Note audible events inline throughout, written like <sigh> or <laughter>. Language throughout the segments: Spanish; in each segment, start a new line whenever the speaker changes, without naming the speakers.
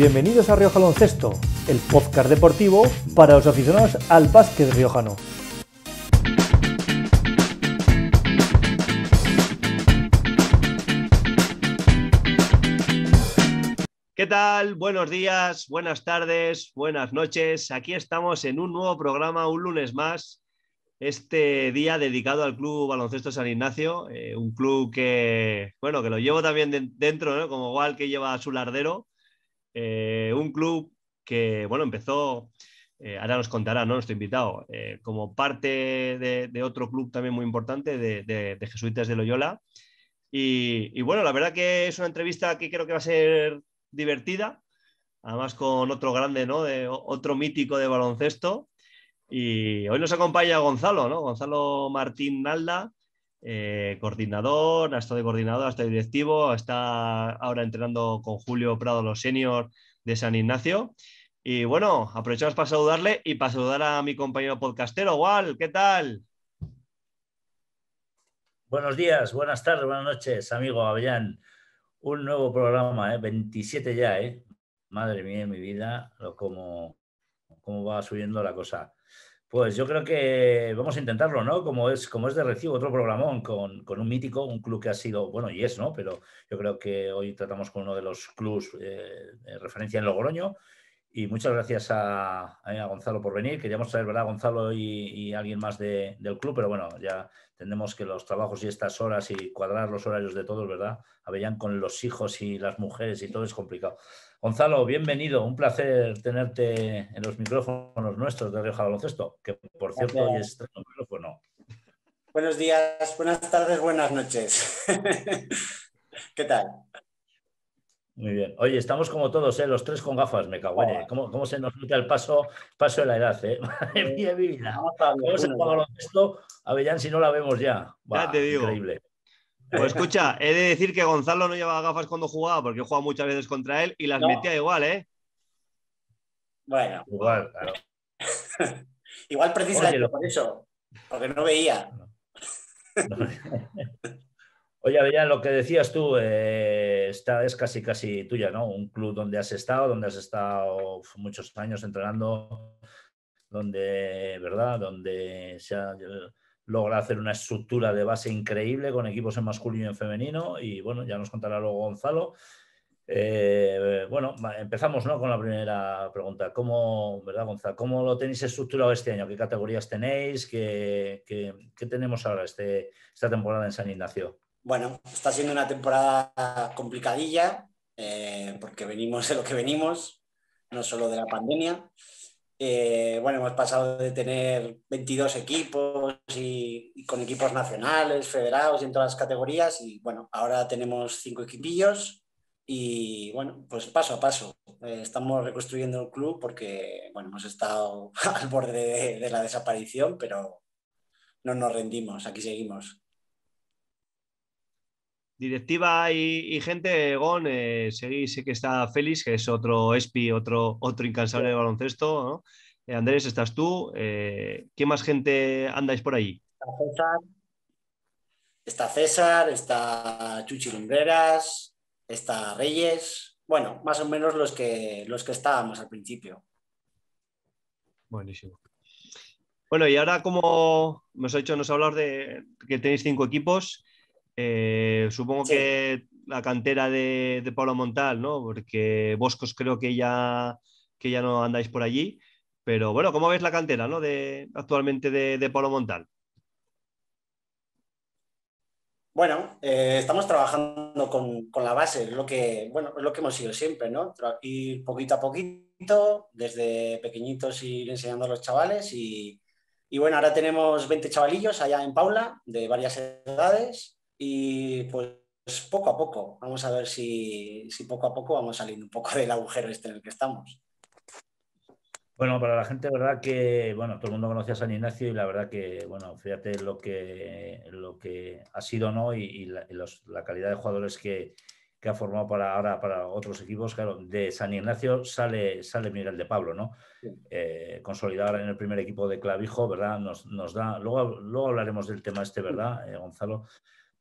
Bienvenidos a río Baloncesto, el podcast deportivo para los aficionados al básquet riojano. ¿Qué tal? Buenos días, buenas tardes, buenas noches. Aquí estamos en un nuevo programa, un lunes más. Este día dedicado al Club Baloncesto San Ignacio, eh, un club que, bueno, que lo llevo también dentro, como igual que lleva su lardero, eh, un club que, bueno, empezó, eh, ahora nos contará, Nuestro invitado, eh, como parte de, otro club también muy importante, de, Jesuitas de Loyola. Y, bueno, la verdad que es una entrevista que creo que va a ser divertida, además con otro grande, ¿no? De, otro mítico de baloncesto. Y hoy nos acompaña Gonzalo, ¿no? Gonzalo Martín Nalda, eh, coordinador, ha estado de coordinador, hasta directivo, está ahora entrenando con Julio Prado, los senior de San Ignacio. Y bueno, aprovechamos para saludarle y para saludar a mi compañero podcastero, Wal, ¿qué tal?
Buenos días, buenas tardes, buenas noches, amigo Avellán. Un nuevo programa, ¿eh? 27 ya, ¿eh? Madre mía, mi vida, como, cómo va subiendo la cosa. Pues yo creo que vamos a intentarlo, ¿no? Como es, como es de recibo otro programón con, un mítico, un club que ha sido, bueno, y es, ¿no? Pero yo creo que hoy tratamos con uno de los clubes eh, de referencia en Logroño. Y muchas gracias eh, a, Gonzalo por venir. Queríamos traer, ¿verdad, Gonzalo y, alguien más del club? Pero bueno, ya tenemos que los trabajos y estas horas y cuadrar los horarios de todos, ¿verdad? Avellán con los hijos y las mujeres y todo es complicado. Gonzalo, bienvenido. Un placer tenerte en los micrófonos nuestros de Rioja Baloncesto, que por cierto hoy es estreno micrófono.
Buenos días, buenas tardes, buenas noches. <laughs> ¿Qué tal?
Muy bien. Oye, estamos como todos, ¿eh? los tres con gafas, me cago oh. ¿Cómo, se nos mete el paso, paso de la edad? ¿eh? <laughs> Madre mía, mi vida. ¿Cómo se juega a Avellán, si no la vemos ya. ya te digo. Increíble. Pues escucha,
he de decir que Gonzalo no llevaba gafas cuando jugaba, porque he jugado muchas veces contra él y las metía igual, ¿eh?
Bueno. Igual, claro. <laughs> igual precisamente por eso, porque no veía.
<laughs> Oye, veía lo que decías tú, eh, esta es casi casi tuya, ¿no? Un club donde has estado, donde has estado muchos años entrenando, donde, ¿verdad? Donde se ha, logra hacer una estructura de base increíble con equipos en masculino y en femenino. Y bueno, ya nos contará luego Gonzalo. Eh, bueno, empezamos con la primera pregunta. ¿Cómo, verdad, ¿Cómo lo tenéis estructurado este año? ¿Qué categorías tenéis? ¿Qué, tenemos ahora este, esta temporada en San
Ignacio? Bueno, está siendo una temporada complicadilla eh, porque venimos de lo que venimos, no solo de la pandemia. Eh, bueno, hemos pasado de tener 22 equipos y, con equipos nacionales, federados y en todas las categorías. Y bueno, ahora tenemos cinco equipillos y bueno, pues paso a paso. Eh, estamos reconstruyendo el club porque bueno, hemos estado <laughs> al borde de la desaparición, pero no nos rendimos, aquí seguimos
directiva y, gente, Gon, eh, que está Félix, que es otro ESPI, otro, otro incansable de baloncesto, eh, Andrés, estás tú. Eh, ¿Qué más gente andáis por ahí?
Está César, está, Chuchi Lumbreras, está Reyes. Bueno, más o menos los que, los que estábamos al principio.
Buenísimo. Bueno, y ahora como nos ha hecho nos hablar de que tenéis cinco equipos, eh, supongo que la cantera de, de Montal, ¿no? Porque Boscos creo que ya, que ya no andáis por allí. Pero bueno, ¿cómo ves la cantera actualmente de, de Montal?
Bueno, eh, estamos trabajando con, la base, es lo que, bueno, es lo que hemos sido siempre, ¿no? Ir poquito a poquito, desde pequeñitos ir enseñando a los chavales y, y bueno, ahora tenemos 20 chavalillos allá en Paula, de varias edades, y pues poco a poco, vamos a ver si, poco a poco vamos saliendo un poco <laughs> del agujero este en el que estamos.
Bueno, para la gente, verdad que, bueno, todo el mundo conoce a San Ignacio y la verdad que, bueno, fíjate lo que, lo que ha sido, ¿no? Y, la, calidad de jugadores que, ha formado para ahora para otros equipos. Claro, de San Ignacio sale, sale Miguel de Pablo, ¿no? Eh, consolidado ahora en el primer equipo de Clavijo, ¿verdad? Nos, nos da, luego, hablaremos del tema este, ¿verdad, eh, Gonzalo?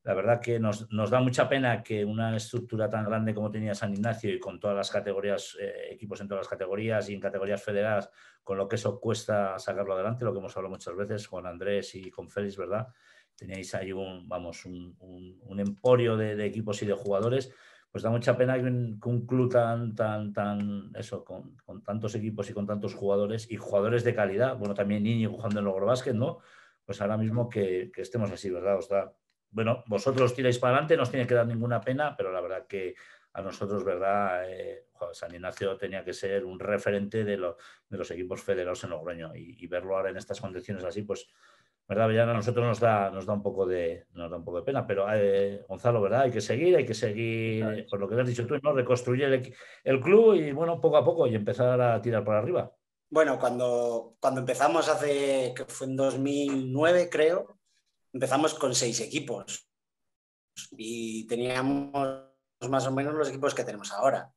La verdad que nos, nos, da mucha pena que una estructura tan grande como tenía San Ignacio y con todas las categorías, eh, equipos en todas las categorías y en categorías federadas, con lo que eso cuesta sacarlo adelante, lo que hemos hablado muchas veces con Andrés y con Félix, ¿verdad? Teníais ahí un, vamos, un, un, emporio de, equipos y de jugadores. Pues da mucha pena que un, club tan, tan, tan, eso, con, con, tantos equipos y con tantos jugadores y jugadores de calidad, bueno, también Niño jugando en Logro Básquet, ¿no? Pues ahora mismo que, que estemos así, ¿verdad? O sea, bueno, vosotros tiráis para adelante, no os tiene que dar ninguna pena, pero la verdad que a nosotros, ¿verdad? Eh, San Ignacio tenía que ser un referente de, los equipos federados en Logroño y, y, verlo ahora en estas condiciones así, pues, ¿verdad? ya a nosotros nos da, nos da, un, poco de, nos da un poco de pena, pero eh, Gonzalo, ¿verdad? Hay que seguir, hay que seguir, con lo que has dicho tú, ¿no? Reconstruir el, el club y, bueno, poco a poco y empezar a tirar para arriba.
Bueno, cuando, cuando empezamos hace, que fue en 2009, creo, empezamos con seis equipos y teníamos más o menos los equipos que tenemos ahora.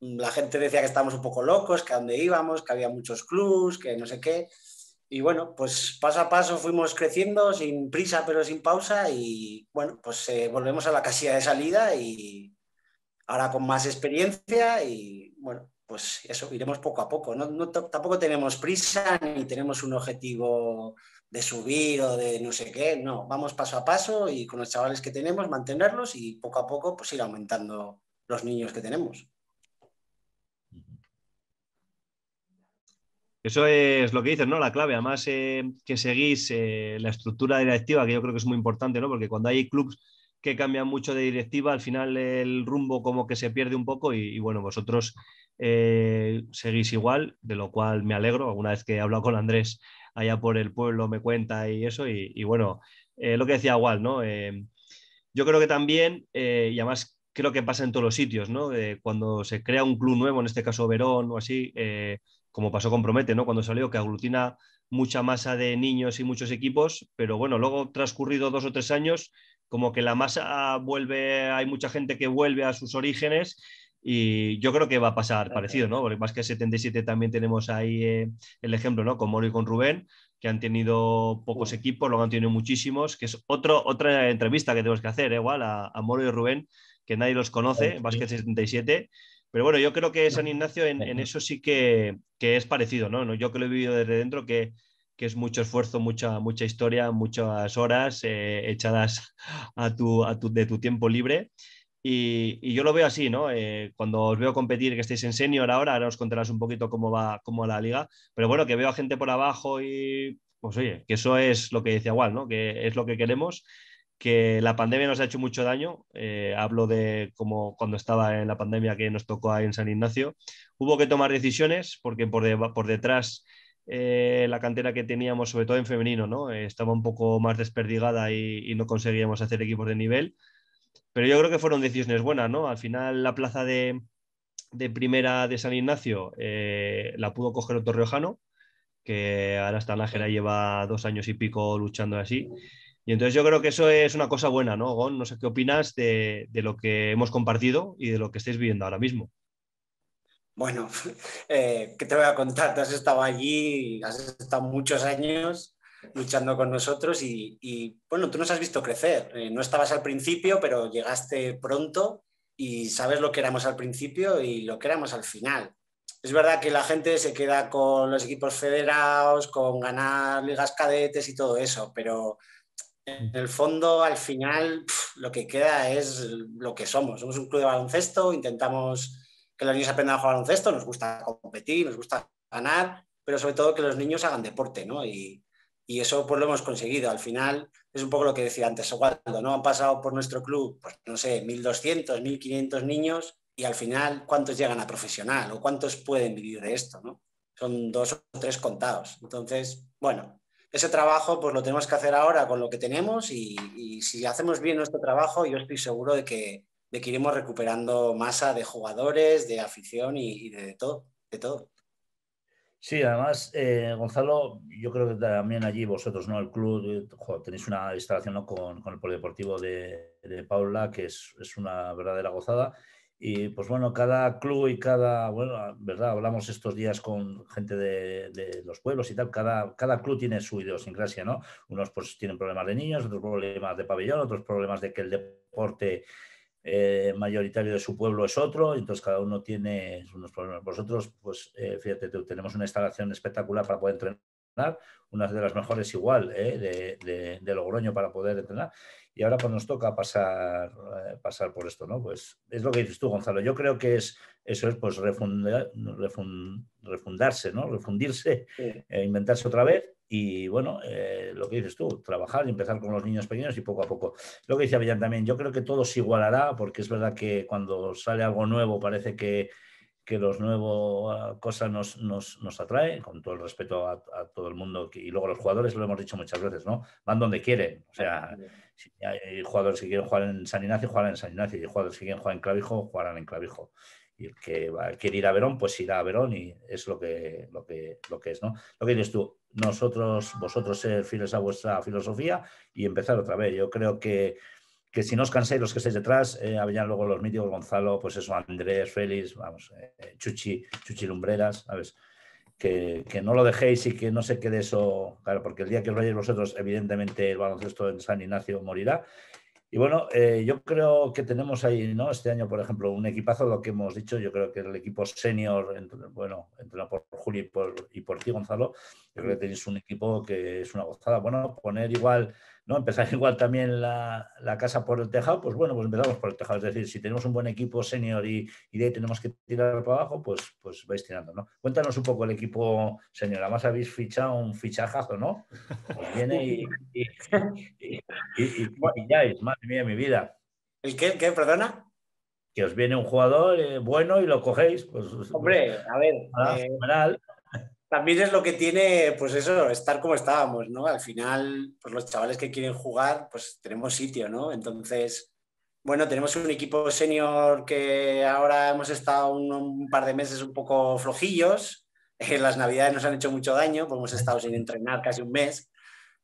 La gente decía que estábamos un poco locos, que a dónde íbamos, que había muchos clubs, que no sé qué. Y bueno, pues paso a paso fuimos creciendo sin prisa pero sin pausa y bueno, pues eh, volvemos a la casilla de salida y ahora con más experiencia y bueno, pues eso, iremos poco a poco. no tampoco tenemos prisa ni tenemos un objetivo de subir o de no sé qué, no, vamos paso a paso y con los chavales que tenemos mantenerlos y poco a poco pues ir aumentando los niños que tenemos.
Eso es lo que dices, ¿no? La clave, además eh, que seguís eh, la estructura directiva, que yo creo que es muy importante, ¿no? Porque cuando hay clubes que cambian mucho de directiva, al final el rumbo como que se pierde un poco y, bueno, vosotros eh, seguís igual, de lo cual me alegro. Alguna vez que he hablado con Andrés allá por el pueblo me cuenta y eso. Y, bueno, eh, lo que decía igual ¿no? Eh, yo creo que también, eh, y además creo que pasa en todos los sitios, ¿no? cuando se crea un club nuevo, en este caso Verón o así, como pasó con Promete, ¿no? Cuando salió, que aglutina mucha masa de niños y muchos equipos, pero bueno, luego transcurrido dos o tres años, como que la masa vuelve, hay mucha gente que vuelve a sus orígenes y yo creo que va a pasar parecido, ¿no? Porque más que 77 también tenemos ahí eh, el ejemplo, ¿no? Con Moro y con Rubén, que han tenido pocos equipos, lo han tenido muchísimos, que es otro, otra entrevista que tenemos que hacer, ¿eh? igual, a, Moro y Rubén, que nadie los conoce, más que 77. Pero bueno, yo creo que San Ignacio en, eso sí que, es parecido, ¿no? Yo que lo he vivido desde dentro, que, es mucho esfuerzo, mucha, mucha historia, muchas horas eh, echadas a tu, de tu tiempo libre y, yo lo veo así, ¿no? Eh, cuando os veo competir, que estáis en senior ahora, ahora os contarás un poquito cómo va, cómo la liga, pero bueno, que veo a gente por abajo y pues oye, que eso es lo que decía Juan, ¿no? Que es lo que queremos, que la pandemia nos ha hecho mucho daño. Eh, hablo de como cuando estaba en la pandemia que nos tocó ahí en San Ignacio. Hubo que tomar decisiones porque por, detrás eh, la cantera que teníamos, sobre todo en femenino, ¿no? estaba un poco más desperdigada y no conseguíamos hacer equipos de nivel pero yo creo que fueron decisiones buenas, ¿no? Al final la plaza de, de primera de San Ignacio eh, la pudo coger otro riojano, que ahora está en la lleva dos años y pico luchando así. Y entonces yo creo que eso es una cosa buena, ¿no, Gon? No sé qué opinas de, de lo que hemos compartido y de lo que estáis viviendo ahora mismo.
Bueno, <laughs> eh, ¿qué te voy a contar? Tú has estado allí, has estado muchos años luchando con nosotros y, bueno, tú nos has visto crecer. Eh, no estabas al principio, pero llegaste pronto y sabes lo que éramos al principio y lo que éramos al final. Es verdad que la gente se queda con los equipos federados, con ganar ligas cadetes y todo eso, pero en el fondo, al final, lo que queda es lo que somos. Somos un club de baloncesto, intentamos que los niños aprendan a jugar baloncesto, nos gusta competir, nos gusta ganar, pero sobre todo que los niños hagan deporte, ¿no? Y, y eso pues lo hemos conseguido. Al final es un poco lo que decía antes cuando ¿no? Han pasado por nuestro club, pues no sé, 1.200, 1.500 niños y al final cuántos llegan a profesional o cuántos pueden vivir de esto, Son dos o tres contados. Entonces, bueno, ese trabajo pues lo tenemos que hacer ahora con lo que tenemos y, si hacemos bien nuestro trabajo, yo estoy seguro de que, de iremos recuperando masa de jugadores, de afición y, y de todo, de todo.
Sí, además, eh, Gonzalo, yo creo que también allí vosotros, ¿no? El club, eh, tenéis una instalación con, el Polideportivo de, de Paula, que es, una verdadera gozada. Y pues bueno, cada club y cada, bueno, ah, ¿verdad? Hablamos estos días con gente de, los pueblos y tal, cada, cada club tiene su idiosincrasia, ¿no? Unos pues tienen problemas de niños, otros problemas de pabellón, otros problemas de que el deporte eh, mayoritario de su pueblo es otro, entonces cada uno tiene unos problemas. Vosotros, pues eh, fíjate, tenemos una instalación espectacular para poder entrenar, una de las mejores igual ¿eh? de, de, Logroño para poder entrenar, y ahora pues nos toca pasar, pasar por esto, ¿no? Pues es lo que dices tú, Gonzalo, yo creo que es eso es pues refundarse, ¿no? Refundirse, e inventarse otra vez y bueno, eh, lo que dices tú, trabajar y empezar con los niños pequeños y poco a poco. Lo que decía Villan también, yo creo que todo se igualará, porque es verdad que cuando sale algo nuevo parece que, que los nuevos ah, cosas nos, nos, atrae, con todo el respeto a, todo el mundo. Y luego los jugadores, lo hemos dicho muchas veces, ¿no? Van donde quieren. O sea, si hay jugadores que quieren jugar en San Ignacio, jugarán en San Ignacio. Y jugadores que quieren jugar en Clavijo, jugarán en Clavijo y el que va, quiere ir a Verón, pues irá a Verón y es lo que, lo que, lo que es, ¿no? Lo que dices tú, nosotros, vosotros ser fieles a vuestra filosofía y empezar otra vez. Yo creo que, que si no os cansáis los que estáis detrás, eh, habrían luego los míticos, Gonzalo, pues eso, Andrés, Félix, vamos, eh, Chuchi, Chuchi Lumbreras, ¿sabes? Que, que, no lo dejéis y que no se quede eso, claro, porque el día que os vayáis vosotros, evidentemente el baloncesto en San Ignacio morirá y bueno, eh, yo creo que tenemos ahí, ¿no? Este año, por ejemplo, un equipazo, lo que hemos dicho, yo creo que el equipo senior, entre, bueno, entrenado por Juli y por, y por ti, Gonzalo, yo creo que tenéis un equipo que es una gozada. Bueno, poner igual ¿no? Empezar <laughs> igual también la, casa por el tejado, pues bueno, pues empezamos por el tejado. Es decir, si tenemos un buen equipo senior y, de ahí tenemos que tirar para abajo, pues, pues vais tirando, ¿no? Cuéntanos un poco el equipo senior. Además habéis fichado un fichajazo, ¿no? Pues viene y, y, y ya es, madre mía, mi vida. ¿El qué? qué? ¿Perdona? Que os viene un jugador eh, bueno y lo cogéis. Pues,
Hombre, a ver. Ah, eh, también es lo que tiene, pues eso, estar como estábamos, ¿no? Al final, pues los chavales que quieren jugar, pues tenemos sitio, ¿no? Entonces, bueno, tenemos un equipo senior que ahora hemos estado un, par de meses un poco flojillos. <laughs> Eh, las navidades nos han hecho mucho daño, pues hemos estado sin entrenar casi un mes,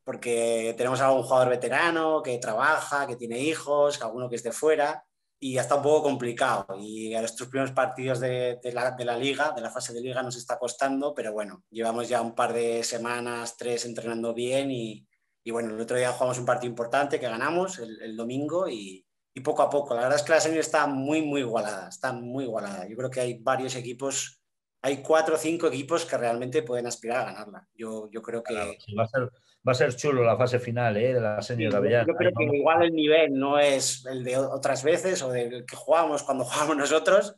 porque tenemos a un jugador veterano que trabaja, que tiene hijos, alguno que esté fuera y ya está un poco complicado. Y a estos primeros partidos de, la, liga, de la fase de liga, nos está costando, pero bueno, llevamos ya un par de semanas, tres entrenando bien y, bueno, el otro día jugamos un partido importante que ganamos el, domingo y, y, poco a poco. La verdad es que la serie está muy, muy igualada, está muy igualada. Yo creo que hay varios equipos hay cuatro o cinco equipos que realmente pueden aspirar a ganarla. Yo, yo creo que...
va, a ser, chulo la fase final ¿eh? de la Señor sí, Yo
creo que igual el nivel no es el de otras veces o del que jugábamos cuando <laughs> jugábamos nosotros,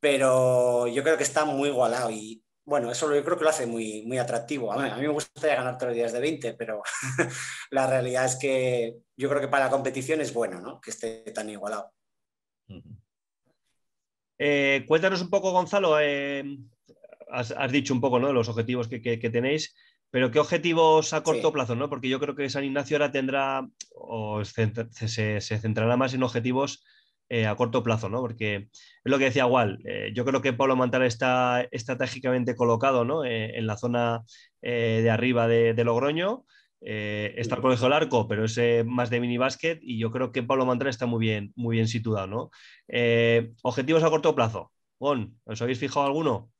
pero yo creo que está muy igualado y bueno, eso yo creo que lo hace muy, muy atractivo. A mí, me gustaría ganar todos los días de 20, pero <laughs> la realidad es que yo creo que para la competición es bueno ¿no? que esté tan igualado. Eh, cuéntanos un poco, Gonzalo,
eh, has, dicho un poco ¿no? los objetivos que, tenéis, pero ¿qué objetivos a corto plazo? ¿no? Porque yo creo que San Ignacio ahora tendrá o se, centrará más en objetivos eh, a corto plazo, ¿no? Porque es lo que decía Wal, eh, yo creo que Pablo Mantara está estratégicamente colocado ¿no? Eh, en la zona de arriba de, Logroño. está el Colegio del Arco, pero es más de mini básquet y yo creo que Pablo Mantra está muy bien, muy bien situado. objetivos a corto plazo. Bon, ¿os habéis fijado
alguno?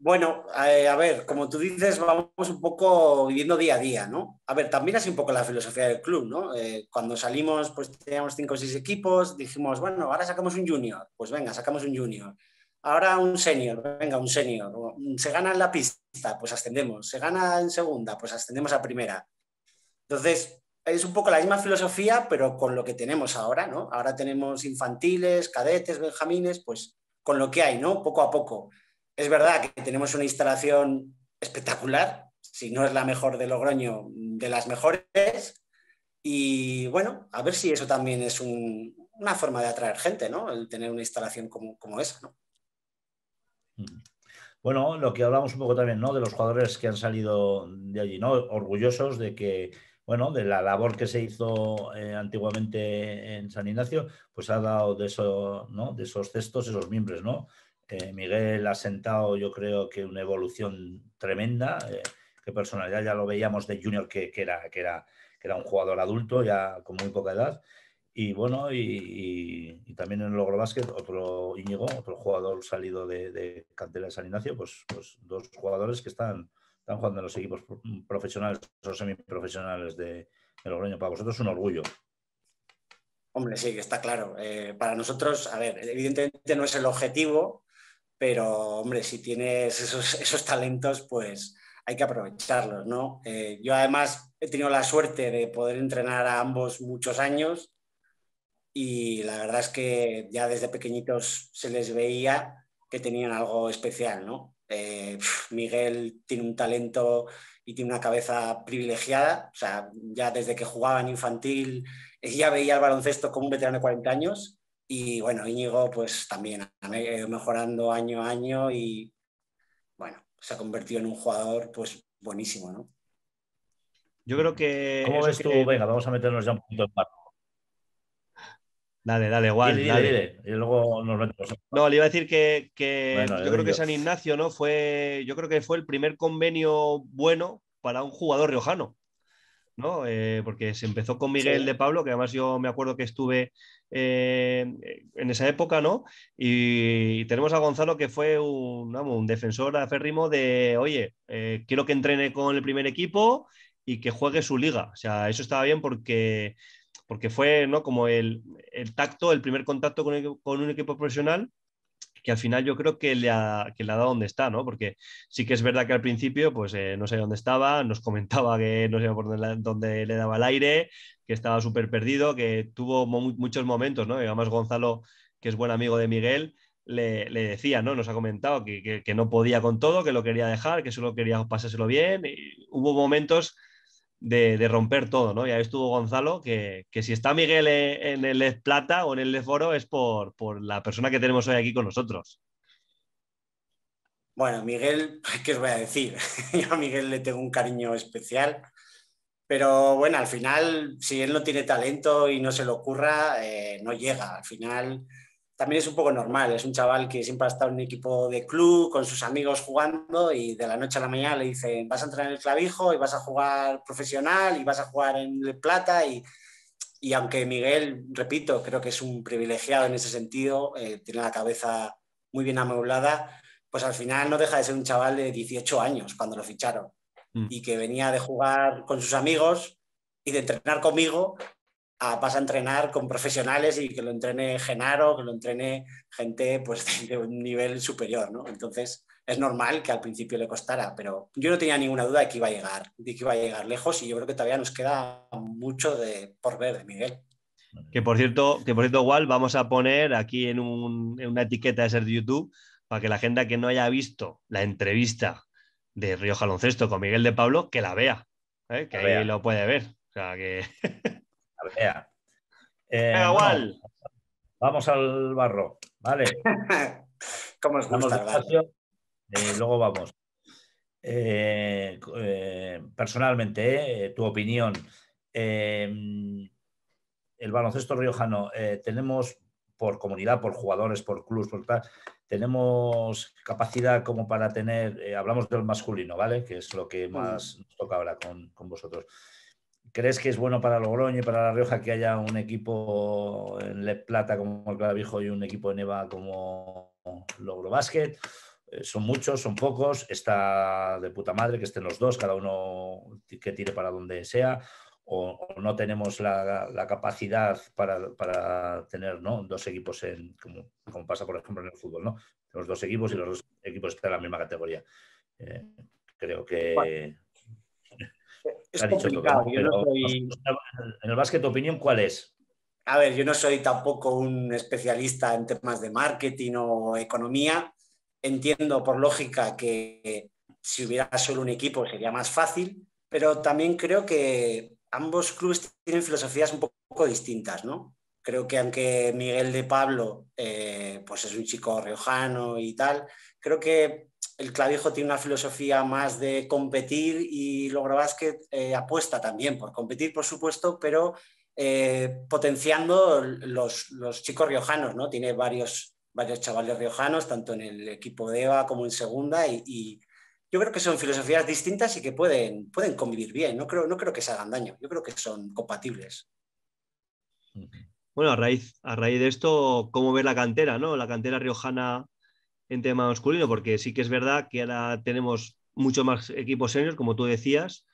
Bueno, eh, a ver, como tú dices, vamos un poco viviendo día a día, ¿no? A ver, también así un poco la filosofía del club, ¿no? Eh, cuando salimos, pues teníamos cinco o seis equipos, dijimos, bueno, ahora sacamos un junior, pues venga, sacamos un junior. Ahora un senior, venga, un senior. Mm, se gana en la pista, pues ascendemos. Se gana en segunda, pues ascendemos a primera. Entonces, es un poco la misma filosofía, pero con lo que tenemos ahora, ¿no? Ahora tenemos infantiles, cadetes, benjamines, pues con lo que hay, ¿no? Poco a poco. Es verdad que tenemos una instalación espectacular, si no es la mejor de Logroño, de las mejores. Y bueno, a ver si eso también es una forma de atraer gente, ¿no? El tener una instalación como, esa, ¿no?
Mm. Bueno, lo que hablamos un poco también, ¿no? De los jugadores que han salido de allí, ¿no? Orgullosos de que, bueno, de la labor que se hizo eh, antiguamente en San Ignacio, pues ha dado de, eso, ¿no? de esos cestos, esos mimbres, ¿no? Miguel ha sentado, yo creo que una evolución tremenda. Eh, qué personalidad ya lo veíamos de Junior, que, era, que, era, era un jugador adulto, ya con muy poca edad. Y bueno, y, también en Logro Basket, otro Íñigo, otro jugador salido de, Cantela de San Ignacio, pues, pues, dos jugadores que están, jugando en los equipos profesionales o semiprofesionales de, de Logroño. Para vosotros es un orgullo. Hombre,
sí, está claro. Eh, para nosotros, a ver, evidentemente no es el objetivo, pero hombre, si tienes esos, talentos, pues hay que aprovecharlos, ¿no? Eh, yo además he tenido la suerte de poder entrenar a ambos muchos años y la verdad es que ya desde pequeñitos se les veía que tenían algo especial, ¿no? Eh, Miguel tiene un talento y tiene una cabeza privilegiada, o sea, ya desde que jugaba infantil ya veía el baloncesto como un veterano de 40 años y bueno, Íñigo pues también eh, mejorando año a año y bueno, se ha convertido en un jugador pues buenísimo, ¿no?
Yo creo que... ¿Cómo ves tú? Venga, vamos a meternos ya un poquito en barco. Dale, dale, igual. Y luego nos
No, le iba a decir que, yo creo que San Ignacio, ¿no? Fue, yo creo que fue el primer convenio bueno para un jugador riojano. ¿no? Eh, porque se empezó con Miguel de Pablo, que además yo me acuerdo que estuve eh, en esa época, ¿no? Y, tenemos a Gonzalo que fue un, defensor aférrimo de, oye, eh, quiero que entrene con el primer equipo y que juegue su liga. O sea, eso estaba bien porque, porque fue, ¿no? Como el, tacto, el primer contacto con, con un equipo profesional que al final yo creo que le ha, que le dado donde está, ¿no? Porque sí que es verdad que al principio, pues eh, no sabía dónde estaba, nos comentaba que no sabía por dónde, le daba el aire, que estaba súper perdido, que tuvo muchos momentos, ¿no? además Gonzalo, que es buen amigo de Miguel, le, decía, ¿no? Nos ha comentado que, no podía con todo, que lo quería dejar, que solo quería pasárselo bien. hubo momentos de, romper todo, ¿no? Ya estuvo Gonzalo, que, si está Miguel e, en, el Les Plata o en el Les Foro es por, la persona que tenemos hoy aquí con nosotros.
Bueno, Miguel, <laughs> ¿qué os voy a decir? <laughs> Yo a Miguel le tengo un cariño especial, pero bueno, al final, si él no tiene talento y no se lo ocurra, eh, no llega. Al final, también es un poco normal. Es un chaval que siempre ha estado en un equipo de club, con sus amigos jugando y de la noche a la mañana le dicen, vas a entrar en el clavijo y vas a jugar profesional y vas a jugar en el plata. Y, aunque Miguel, repito, creo que es un privilegiado en ese sentido, eh, tiene la cabeza muy bien amueblada, pues al final no deja de ser un chaval de 18 años cuando lo ficharon mm. y que venía de jugar con sus amigos y de entrenar conmigo a, vas a entrenar con profesionales y que lo entrene Genaro, que lo entrene gente pues, <laughs> de un nivel superior, ¿no? Entonces es normal que al principio le costara, pero yo no tenía ninguna duda de que iba a llegar, de que iba a llegar lejos y yo creo que todavía nos queda mucho de, por ver de Miguel.
Que por cierto, que por cierto, igual vamos a poner aquí en, en una etiqueta de ser de YouTube para que la gente que no haya visto la entrevista de Río Jaloncesto con Miguel de Pablo, que la vea, ¿eh? que ahí
lo puede ver. O sea, que... <laughs> Eh, vamos al barro, ¿vale? <laughs> ¿Cómo estamos? Eh, luego vamos. Eh, personalmente, tu opinión. el baloncesto riojano, tenemos por comunidad, por jugadores, por clubes, por tal, tenemos capacidad como para tener, hablamos del masculino, ¿vale? Que es lo que mm. más nos toca ahora con, con vosotros. ¿Crees que es bueno para Logroño y para La Rioja que haya un equipo en Le Plata como el Clavijo y un equipo en EVA como Logro Basket? Eh, son muchos, son pocos, está de puta madre que estén los dos, cada uno que tire para donde sea, o, no tenemos la, capacidad para, tener ¿no? dos equipos, en, como, como, pasa por ejemplo en el fútbol, ¿no? los dos equipos y los dos equipos están en la misma categoría. Eh, creo que
es complicado. yo no soy... En el básquet, ¿tu opinión cuál es? A ver, yo no soy tampoco un especialista en temas de marketing o economía. Entiendo por lógica que si hubiera solo un equipo sería más fácil, pero también creo que ambos clubes tienen filosofías un poco distintas, ¿no? Creo que aunque Miguel de Pablo eh, pues es un chico riojano y tal, creo que el clavijo tiene una filosofía más de competir y Logro Basket eh, apuesta también por competir, por supuesto, pero eh, potenciando los, chicos riojanos, ¿no? Tiene varios, varios chavales riojanos, tanto en el equipo de EVA como en segunda, y, yo creo que son filosofías distintas y que pueden, pueden convivir bien. No creo, no creo que se hagan daño, yo creo que son compatibles.
Bueno, a raíz, a raíz de esto, ¿cómo ve la cantera? ¿no? La cantera riojana en tema masculino, porque sí que es verdad que ahora tenemos mucho más equipos seniors, como tú decías,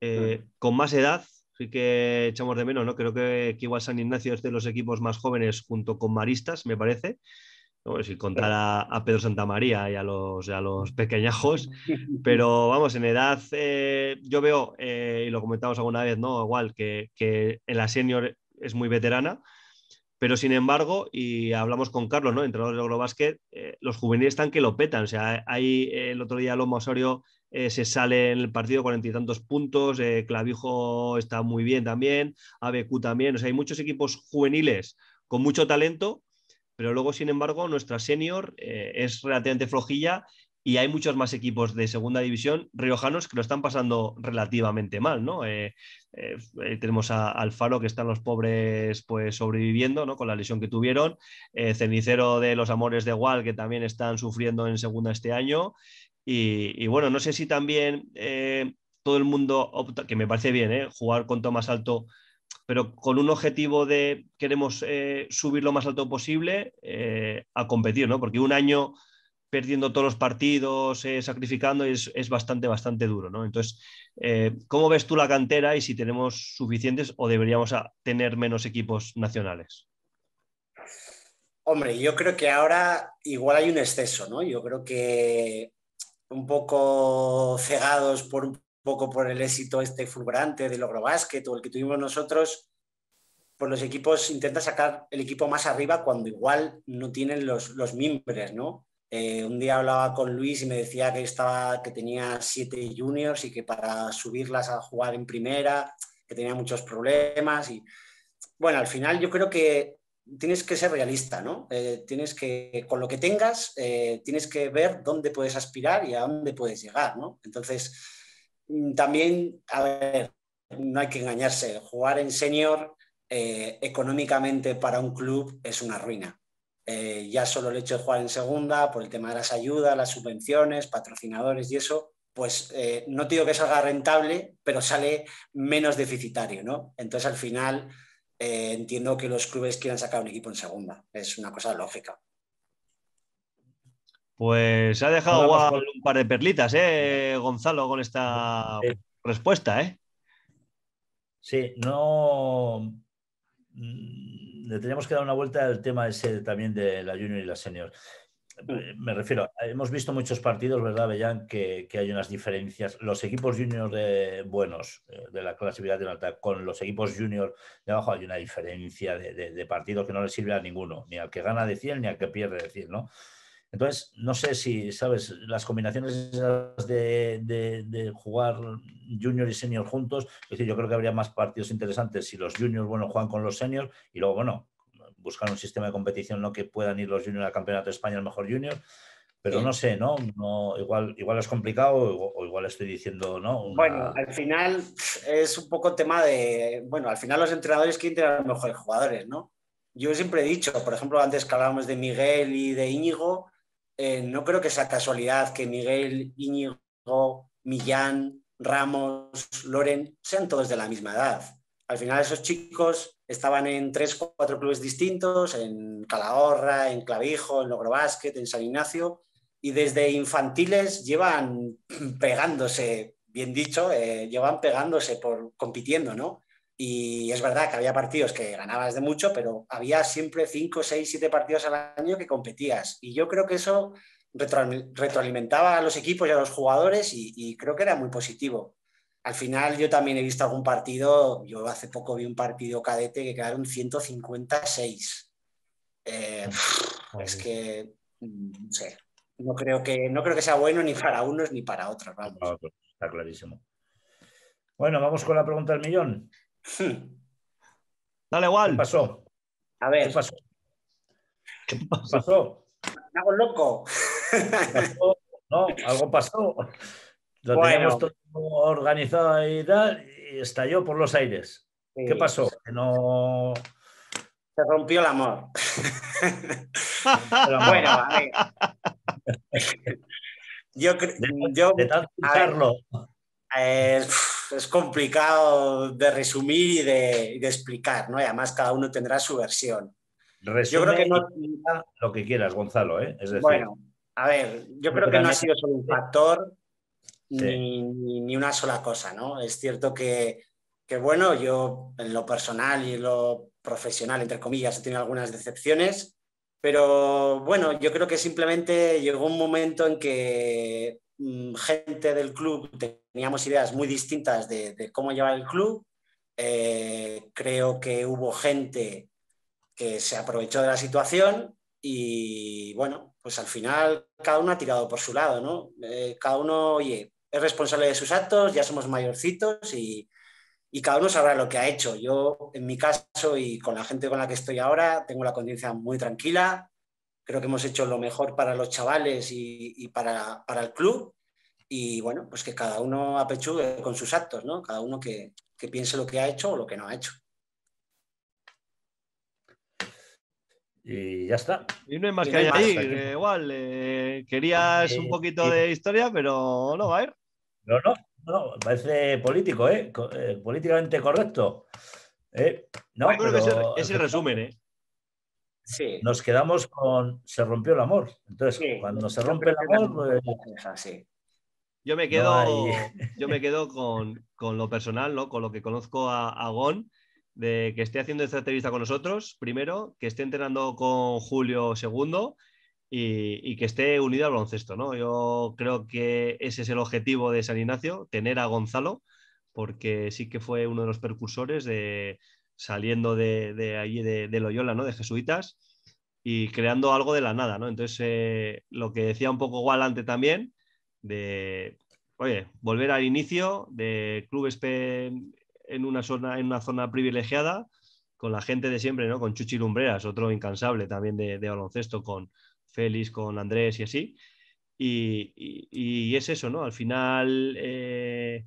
eh, con más edad, sí que echamos de menos, ¿no? Creo que, igual San Ignacio es de los equipos más jóvenes junto con Maristas, me parece. si contar a, Pedro Santamaría y a los, los pequeñajos, <laughs> pero vamos, en edad eh, yo veo, eh, y lo comentamos alguna vez, ¿no? Igual que, que en la senior es muy veterana, pero sin embargo, y hablamos con Carlos, ¿no? entrenador de Eurobasket, eh, los juveniles están que lo petan. O sea, ahí eh, el otro día Loma Osorio eh, se sale en el partido cuarenta y tantos puntos, Clavijo está muy bien también, ABQ también. O sea, hay muchos equipos juveniles con mucho talento, pero luego, sin embargo, nuestra senior es relativamente flojilla y hay muchos más equipos de segunda división riojanos que lo están pasando relativamente mal, ¿no? Eh, eh, eh, tenemos a Alfaro que están los pobres pues sobreviviendo, ¿no? Con la lesión que tuvieron, Cenicero de los Amores de Gual que también están sufriendo en segunda este año y, bueno, no sé si también todo el mundo opta, que me parece bien, jugar con más alto pero con un objetivo de queremos subir lo más alto posible a competir, ¿no? Porque un año perdiendo todos los partidos, eh, sacrificando, es, es, bastante, bastante duro, ¿no? Entonces, eh, ¿cómo ves tú la cantera y si tenemos suficientes o deberíamos tener menos equipos nacionales?
Hombre, yo creo que ahora igual hay un exceso, ¿no? Yo creo que un poco cegados por un poco por el éxito este fulgurante del basket, o el que tuvimos nosotros, por pues los equipos intenta sacar el equipo más arriba cuando igual no tienen los, los mimbres, ¿no? Eh, un día hablaba con Luis y me decía que, estaba, que tenía siete juniors y que para subirlas a jugar en primera, que tenía muchos problemas. Y bueno, al final yo creo que tienes que ser realista, ¿no? Eh, tienes que, con lo que tengas, eh, tienes que ver dónde puedes aspirar y a dónde puedes llegar, ¿no? Entonces, mm, también, a ver, no hay que engañarse, jugar en senior económicamente para un club es una ruina. Eh, ya solo el hecho de jugar en segunda, por el tema de las ayudas, las subvenciones, patrocinadores y eso, pues eh, no te digo que salga rentable, pero sale menos deficitario, ¿no? Entonces al final eh, entiendo que los clubes quieran sacar un equipo en segunda, es una cosa lógica.
Pues ha dejado pues un par de perlitas, ¿eh, Gonzalo, con esta respuesta, ¿eh?
Sí, no, le teníamos que dar una vuelta al tema ese también de la junior y la senior. Mm. Me refiero, hemos visto muchos partidos, ¿verdad, Bellán? Que, hay unas diferencias. Los equipos junior buenos eh, de la clasificación alta con los equipos junior de abajo hay una diferencia de, partido que no le sirve a ninguno, ni al que gana de 100 ni al que pierde de 100, ¿no? Entonces, no sé si, ¿sabes? Las combinaciones de, jugar junior y senior juntos, es decir, yo creo que habría más partidos interesantes si los juniors, bueno, juegan con los seniors y luego, bueno, buscar un sistema de competición no que puedan ir los juniors al Campeonato de España, el mejor junior. Pero no sé, ¿no? igual, igual es complicado o, igual estoy diciendo, ¿no? Bueno,
al final es un poco tema de, bueno, al final los entrenadores quieren tener los mejores jugadores, ¿no? Yo siempre he dicho, por ejemplo, antes que hablábamos de Miguel y de Íñigo, eh, no creo que sea casualidad que Miguel, Íñigo, Millán, Ramos, Loren sean todos de la misma edad. Al final esos chicos estaban en tres, cuatro clubes distintos, en Calahorra, en Clavijo, en Logro en San Ignacio, y desde infantiles llevan pegándose, bien dicho, eh, llevan pegándose por compitiendo, ¿no? Y es verdad que había partidos que ganabas de mucho, pero había siempre 5, 6, 7 partidos al año que competías. Y yo creo que eso retroalimentaba a los equipos y a los jugadores y, creo que era muy positivo. Al final yo también he visto algún partido, yo hace poco vi un partido cadete que quedaron 156. Eh, es que, mm, no sé, no creo que, no creo que sea bueno ni para unos ni para otros. Está clarísimo.
Bueno, vamos con la pregunta del millón. <laughs> Dale, igual pasó? A ver. ¿Qué pasó? ¿Qué pasó? ¿Me hago loco? No, algo pasó. Lo teníamos todo organizado y tal, y estalló por los aires. ¿Qué pasó? Que no. Se rompió el
amor. Pero <laughs> bueno, a ver. <laughs> Yo creo. a es complicado de resumir y de, explicar, ¿no? Y además cada uno tendrá su versión.
yo creo que no... Lo que quieras, Gonzalo, ¿eh? bueno,
a ver, yo creo que no ha sido solo un factor ni, una sola cosa, ¿no? Es cierto que, que, bueno, yo en lo personal y en lo profesional, entre comillas, he tenido algunas decepciones, pero bueno, yo creo que simplemente llegó un momento en que Mm, gente del club teníamos ideas muy distintas de, cómo llevar el club. Eh, creo que hubo gente que se aprovechó de la situación y bueno, pues al final cada uno ha tirado por su lado, ¿no? Eh, cada uno, oye, es responsable de sus actos, ya somos mayorcitos y, y cada uno sabrá lo que ha hecho. Yo, en mi caso y con la gente con la que estoy ahora, tengo la conciencia muy tranquila, Creo que hemos hecho lo mejor para los chavales y, para, el club. Y bueno, pues que cada uno apechugue con sus actos, ¿no? Cada uno que, piense lo que ha hecho o lo que no ha hecho.
y ya está.
Y no hay más que añadir. Eh,
igual, eh, querías eh, un poquito de historia, pero no va a ir.
No, no, no, parece político, ¿eh? Políticamente correcto. No, creo que es es el resumen, ¿eh? Nos quedamos con se rompió el amor. Entonces, cuando se rompe el amor, pues,
<laughs>
yo me quedo, yo me quedo con, lo personal, ¿no? Con lo que conozco a, Gon, de que esté haciendo esta entrevista con nosotros, primero, que esté entrenando con Julio segundo y, que esté unido al baloncesto, ¿no? Yo creo que ese es el objetivo de San Ignacio, tener a Gonzalo, porque sí que fue uno de los percursores de, saliendo de, allí de, Loyola, ¿no? De jesuitas y creando algo de la nada, ¿no? Entonces, eh, lo que decía un poco Gualante también, de, oye, volver al inicio de clubes en una zona, en una zona privilegiada, con la gente de siempre, ¿no? Con Chuchi Lumbreras, otro incansable también de, baloncesto, con Félix, con Andrés y así. Y, es eso, ¿no? Al final, eh,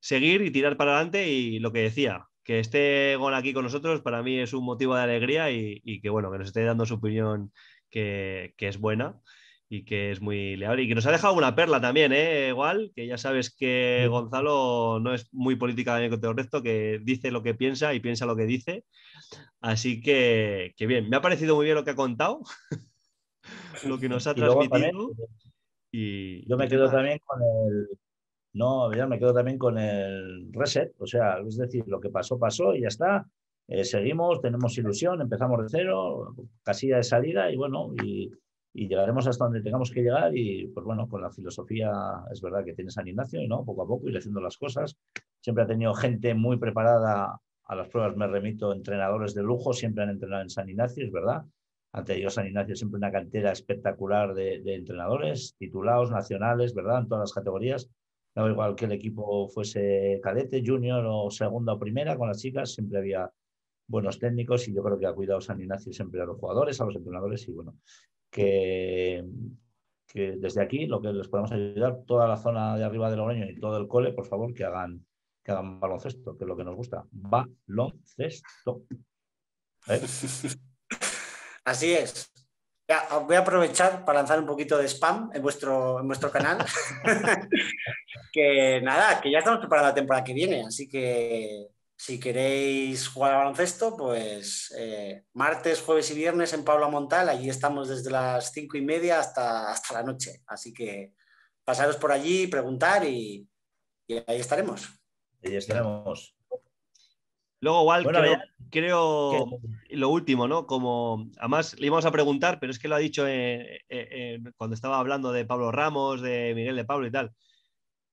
seguir y tirar para adelante y lo que decía, que esté Gon aquí con nosotros para mí es un motivo de alegría y, que bueno, que nos esté dando su opinión que, es buena y que es muy leal y que nos ha dejado una perla también, ¿eh? Igual, que ya sabes que Gonzalo no es muy políticamente correcto, que dice lo que piensa y piensa lo que dice. Así que, que bien, me ha parecido muy bien lo que ha contado, <laughs> lo que nos ha transmitido. Eh,
y, yo me quedo también con el, no, ya me quedo también con el reset, o sea, es decir, lo que pasó, pasó y ya está. Eh, seguimos, tenemos ilusión, empezamos de cero, casilla de salida y bueno, y, llegaremos hasta donde tengamos que llegar. Y pues bueno, con la filosofía es verdad que tiene San Ignacio y no, poco a poco ir haciendo las cosas. Siempre ha tenido gente muy preparada a las pruebas, me remito, entrenadores de lujo, siempre han entrenado en San Ignacio, es verdad. ante ellos San Ignacio siempre una cantera espectacular de, de entrenadores, titulados, nacionales, ¿verdad? En todas las categorías igual que el equipo fuese cadete, junior o segunda o primera, con las chicas siempre había buenos técnicos y yo creo que ha cuidado San Ignacio siempre a los jugadores, a los entrenadores y bueno, que, desde aquí lo que les podemos ayudar, toda la zona de arriba de Logroño y todo el cole, por favor, que hagan, que hagan baloncesto, que es lo que nos gusta. Baloncesto. ¿Eh?
Así es voy a aprovechar para lanzar un poquito de spam en vuestro, en vuestro canal. <laughs> que nada, que ya estamos para la temporada que viene, así que si queréis jugar al baloncesto, pues eh, martes, jueves y viernes en Pablo Montal, allí estamos desde las cinco y media hasta, la noche. Así que pasaros por allí, preguntar y, y ahí estaremos. Ahí
estaremos. Luego, igual, creo, lo último, ¿no? Como, además, le íbamos a preguntar, pero es que lo ha dicho eh, eh, eh, cuando estaba hablando de Pablo Ramos, de Miguel de Pablo y tal,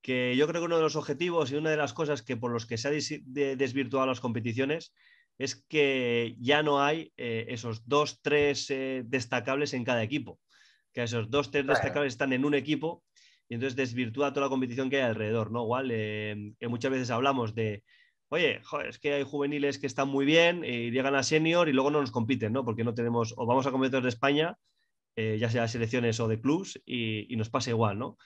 que yo creo que uno de los objetivos y una de las cosas que por los que se ha desvirtuado las competiciones es que ya no hay esos dos, tres destacables en cada equipo, que esos dos, tres destacables están en un equipo y entonces desvirtúa toda la competición que hay alrededor, ¿no? Igual, muchas veces hablamos de oye, es que hay juveniles que están muy bien y eh, llegan a senior y luego no nos compiten, ¿no? Porque no tenemos, o vamos a competir de España, eh, ya sea selecciones o de clubs, y, nos pasa igual, ¿no?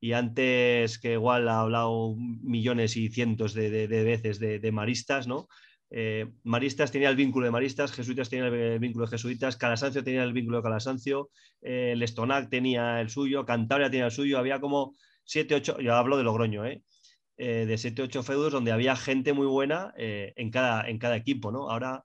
Y antes que igual ha hablado millones y cientos de, veces de, maristas, ¿no? Eh, maristas tenía el vínculo de maristas, jesuitas tenía el vínculo de jesuitas, Calasancio tenía el vínculo de Calasancio, Lestonac tenía el suyo, Cantabria tenía el suyo, había como siete, ocho, yo hablo de Logroño, ¿eh? Eh, de 7-8 feudos donde había gente muy buena eh, en, cada, en cada equipo, ¿no? Ahora,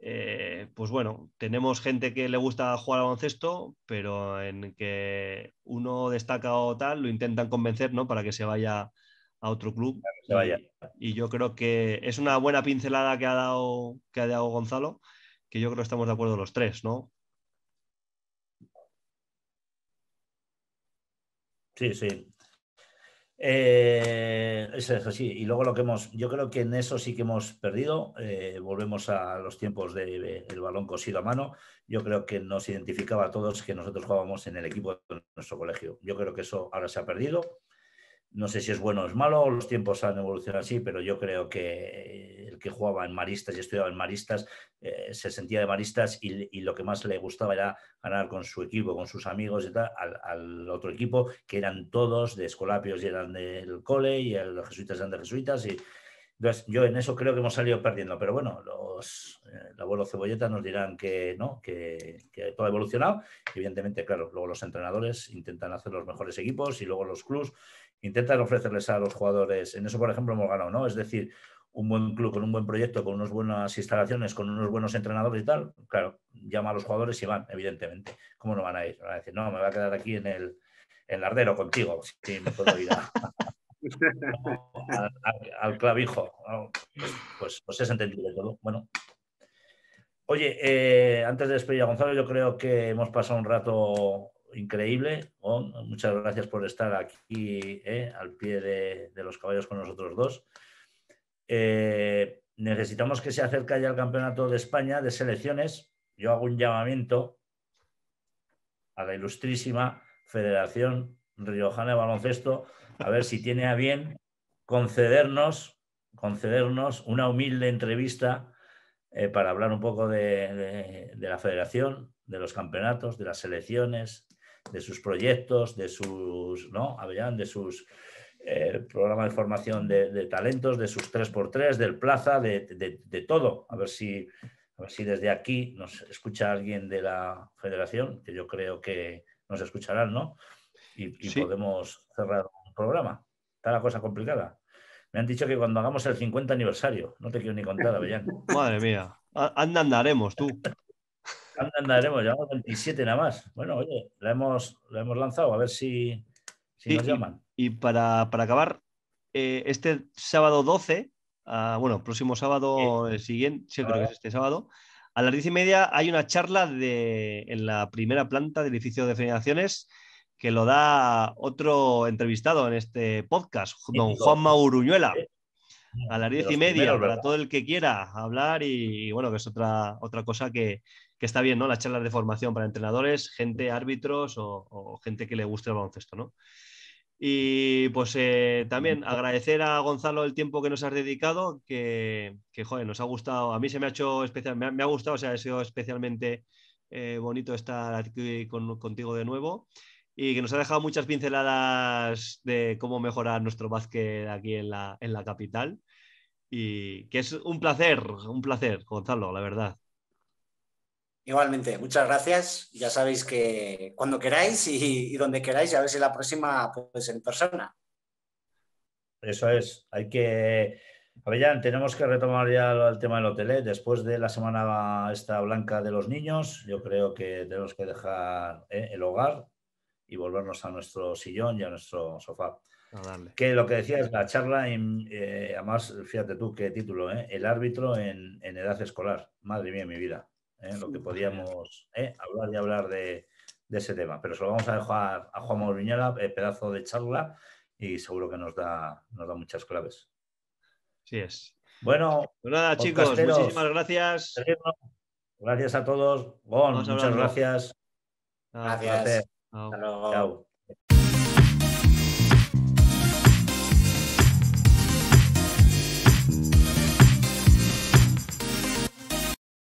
eh, pues bueno, tenemos gente que le gusta jugar al baloncesto, pero en que uno destaca o tal, lo intentan convencer, Para que se vaya a otro club. vaya. Y, yo creo que es una buena pincelada que ha dado, que ha dado Gonzalo, que yo creo que estamos de acuerdo los
tres, ¿no? Sí, sí. Eh, es así. Y luego lo que hemos, yo creo que en eso sí que hemos perdido. Eh, volvemos a los tiempos del de, el balón cosido a mano. Yo creo que nos identificaba a todos que nosotros jugábamos en el equipo de nuestro colegio. Yo creo que eso ahora se ha perdido. No sé si es bueno o es malo, los tiempos han evolucionado así, pero yo creo que eh, el que jugaba en maristas y estudiaba en maristas eh, se sentía de maristas y, lo que más le gustaba era ganar con su equipo, con sus amigos y tal, al, otro equipo, que eran todos de escolapios y eran del cole y los jesuitas eran de jesuitas. Y, entonces, yo en eso creo que hemos salido perdiendo, pero bueno, los, eh, el abuelo Cebolleta nos dirán que no, que, todo ha evolucionado. Evidentemente, claro, luego los entrenadores intentan hacer los mejores equipos y luego los clubs. Intentar ofrecerles a los jugadores, en eso por ejemplo hemos ganado, ¿no? Es decir, un buen club con un buen proyecto, con unas buenas instalaciones, con unos buenos entrenadores y tal, claro, llama a los jugadores y van, evidentemente. ¿Cómo no van a ir? Van a decir, no, me voy a quedar aquí en el, ardero contigo, si me puedo ir al, clavijo. Pues, pues, es todo. Bueno. Oye, eh, antes de despedir a Gonzalo, yo creo que hemos pasado un rato increíble. Oh, muchas gracias por estar aquí eh, al pie de, los caballos con nosotros dos. Eh, necesitamos que se acerque ya el Campeonato de España de Selecciones. Yo hago un llamamiento a la ilustrísima Federación Riojana de Baloncesto a ver si tiene a bien concedernos, concedernos una humilde entrevista eh, para hablar un poco de, de la federación, de los campeonatos, de las selecciones, de sus proyectos, de sus, ¿no? Avellán, de sus eh, programas de formación de, talentos, de sus 3x3, del Plaza, de, de, todo. A ver si a ver si desde aquí nos escucha alguien de la federación, que yo creo que nos escucharán, ¿no? Y, podemos cerrar un programa. Está la cosa complicada. Me han dicho que cuando hagamos el 50 aniversario, no te quiero ni contar, Avellán. <laughs>
Madre mía, anda andaremos tú
andaremos? Llevamos 27 nada más. Bueno, oye, la hemos, la hemos lanzado, a ver si, si nos llaman.
Y, para, para, acabar, eh, este sábado 12, ah, bueno, próximo sábado siguiente, sí, creo que es este sábado, a las 10 y media hay una charla de, en la primera planta del edificio de federaciones que lo da otro entrevistado en este podcast, don Juan Mauruñuela. A las diez y media, para todo el que quiera hablar y, y bueno, que es otra, otra cosa que, está bien, ¿no? Las charlas de formación para entrenadores, gente, árbitros o, gente que le guste el baloncesto, ¿no? Y pues eh, también agradecer a Gonzalo el tiempo que nos has dedicado, que, que joder, nos ha gustado, a mí se me ha hecho especial, me ha, gustado, o sea, ha sido especialmente eh, bonito estar aquí con, contigo de nuevo y que nos ha dejado muchas pinceladas de cómo mejorar nuestro básquet aquí en la capital. Y que es un placer, un placer, Gonzalo, la verdad.
Igualmente, muchas gracias. Ya sabéis que cuando queráis y, donde queráis, ya a ver si la próxima pues en persona.
Eso es, hay que... Avellán, tenemos que retomar ya el tema del hotel. ¿eh? Después de la semana esta blanca de los niños, yo creo que tenemos que dejar ¿eh? el hogar y volvernos a nuestro sillón y a nuestro sofá. Ah, que lo que decía es la charla, eh, además, fíjate tú qué título, ¿eh? el árbitro en edad escolar. Madre mía, mi vida. ¿eh? lo que podíamos ¿eh? hablar y hablar de, ese tema. Pero se lo vamos a dejar a Juan Moriñola, eh, pedazo de charla, y seguro que nos da, nos da muchas claves. Sí es. Bueno, pues nada, chicos, muchísimas
gracias.
Gracias a todos. muchas gracias. Gracias. Hasta luego. Chao.